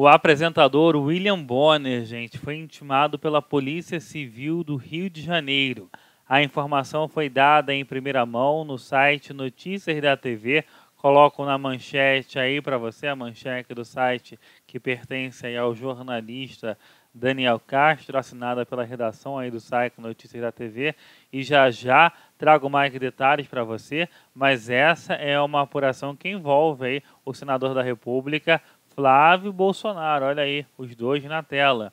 O apresentador William Bonner, gente, foi intimado pela Polícia Civil do Rio de Janeiro. A informação foi dada em primeira mão no site Notícias da TV. Coloco na manchete aí para você, a manchete do site que pertence aí ao jornalista Daniel Castro, assinada pela redação aí do site Notícias da TV. E já já trago mais detalhes para você, mas essa é uma apuração que envolve aí o senador da República, Flávio Bolsonaro. Olha aí, os dois na tela.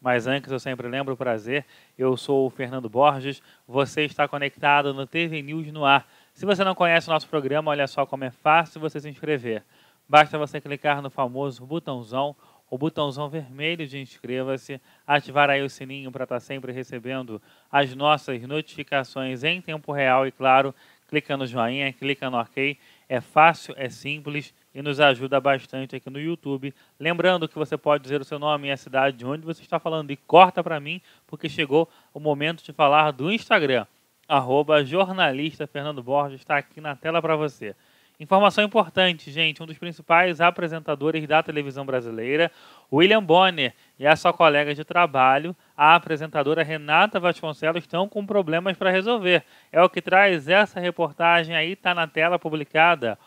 Mas antes, eu sempre lembro o prazer. Eu sou o Fernando Borges. Você está conectado no TV News no Ar. Se você não conhece o nosso programa, olha só como é fácil você se inscrever. Basta você clicar no famoso botãozão, o botãozão vermelho de inscreva-se, ativar aí o sininho para estar sempre recebendo as nossas notificações em tempo real e, claro, clica no joinha, clica no ok é fácil, é simples e nos ajuda bastante aqui no YouTube. Lembrando que você pode dizer o seu nome e a cidade de onde você está falando e corta para mim, porque chegou o momento de falar do Instagram. Arroba jornalista Fernando Borges está aqui na tela para você. Informação importante, gente: um dos principais apresentadores da televisão brasileira, William Bonner, e a sua colega de trabalho, a apresentadora Renata Vasconcelos, estão com problemas para resolver. É o que traz essa reportagem aí, está na tela publicada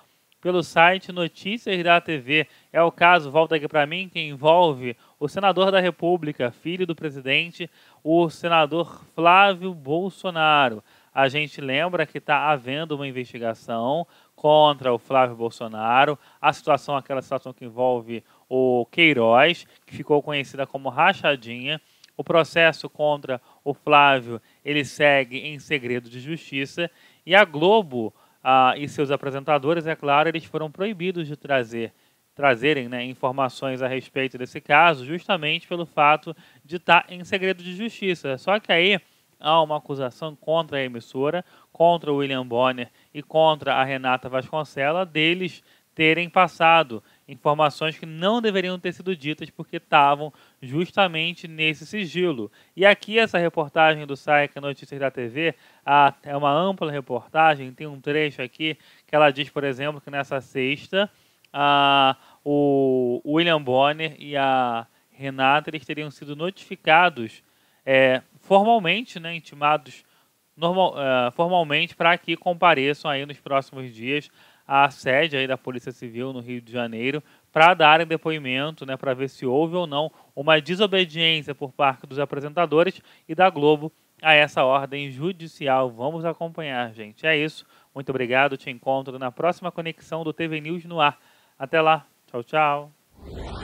pelo site Notícias da TV. É o caso, volta aqui para mim, que envolve o senador da República, filho do presidente, o senador Flávio Bolsonaro a gente lembra que está havendo uma investigação contra o Flávio Bolsonaro, a situação, aquela situação que envolve o Queiroz, que ficou conhecida como Rachadinha. O processo contra o Flávio ele segue em segredo de justiça e a Globo ah, e seus apresentadores, é claro, eles foram proibidos de trazer trazerem né, informações a respeito desse caso, justamente pelo fato de estar tá em segredo de justiça. Só que aí há uma acusação contra a emissora, contra o William Bonner e contra a Renata Vasconcela deles terem passado informações que não deveriam ter sido ditas porque estavam justamente nesse sigilo. E aqui essa reportagem do site Notícias da TV é uma ampla reportagem, tem um trecho aqui que ela diz, por exemplo, que nessa sexta o William Bonner e a Renata eles teriam sido notificados é, formalmente, né, intimados normal, é, formalmente para que compareçam aí nos próximos dias à sede aí da Polícia Civil no Rio de Janeiro para darem depoimento, né, para ver se houve ou não uma desobediência por parte dos apresentadores e da Globo a essa ordem judicial. Vamos acompanhar, gente. É isso. Muito obrigado. Te encontro na próxima conexão do TV News no ar. Até lá. Tchau, tchau.